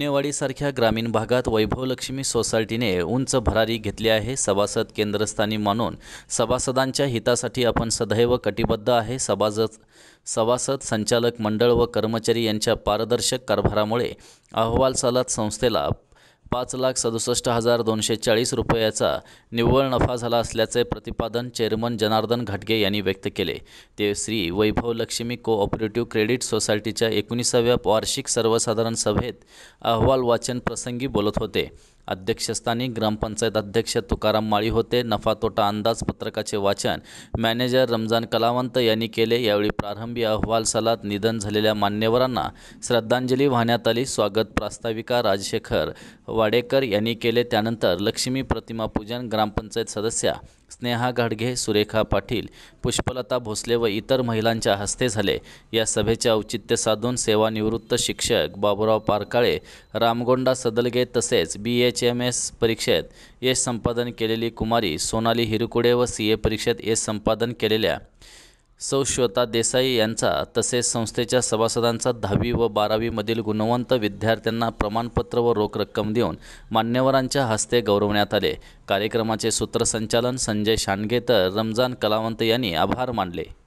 पुणेवाडीसारख्या ग्रामीण भागात वैभवलक्ष्मी सोसायटीने उंच भरारी घेतली आहे सभासद केंद्रस्थानी मानून सभासदांच्या हितासाठी आपण सदैव कटिबद्ध आहे सभासद सभासद संचालक मंडळ व कर्मचारी यांच्या पारदर्शक कारभारामुळे अहवाल संस्थेला पाच लाख सदुसष्ट हजार दोनशे चाळीस रुपयाचा निव्वळ नफा झाला असल्याचे प्रतिपादन चेअरमन जनार्दन घाटगे यांनी व्यक्त केले ते श्री वैभव लक्ष्मी कोऑपरेटिव्ह क्रेडिट सोसायटीच्या एकोणीसाव्या वार्षिक सर्वसाधारण सभेत अहवाल वाचन प्रसंगी बोलत होते अध्यक्षस्थानी ग्रामपंचायत अध्यक्ष तुकाराम माळी होते नफा तोटा अंदाजपत्रकाचे वाचन मॅनेजर रमजान कलावंत यांनी केले यावेळी प्रारंभी अहवाल सलात निधन झालेल्या मान्यवरांना श्रद्धांजली वाहण्यात आली स्वागत प्रास्ताविका राजशेखर वाडेकर यांनी केले त्यानंतर लक्ष्मी प्रतिमा पूजन ग्रामपंचायत सदस्या स्नेहा घाडगे सुरेखा पाटील पुष्पलता भोसले व इतर महिलांच्या हस्ते झाले या सभेचे औचित्य साधून सेवानिवृत्त शिक्षक बाबुराव पारकाळे रामगोंडा सदलगे तसेच बी एच एम एस परीक्षेत यश संपादन केलेली कुमारी सोनाली हिरुकुडे व सी ए परीक्षेत यश संपादन केलेल्या सौ देसाई यांचा तसेच संस्थेच्या सभासदांचा दहावी व बारावीमधील गुणवंत विद्यार्थ्यांना प्रमाणपत्र व रोख रक्कम देऊन मान्यवरांच्या हस्ते गौरवण्यात आले कार्यक्रमाचे सूत्रसंचालन संजय शांडगे रमजान कलावंत यांनी आभार मानले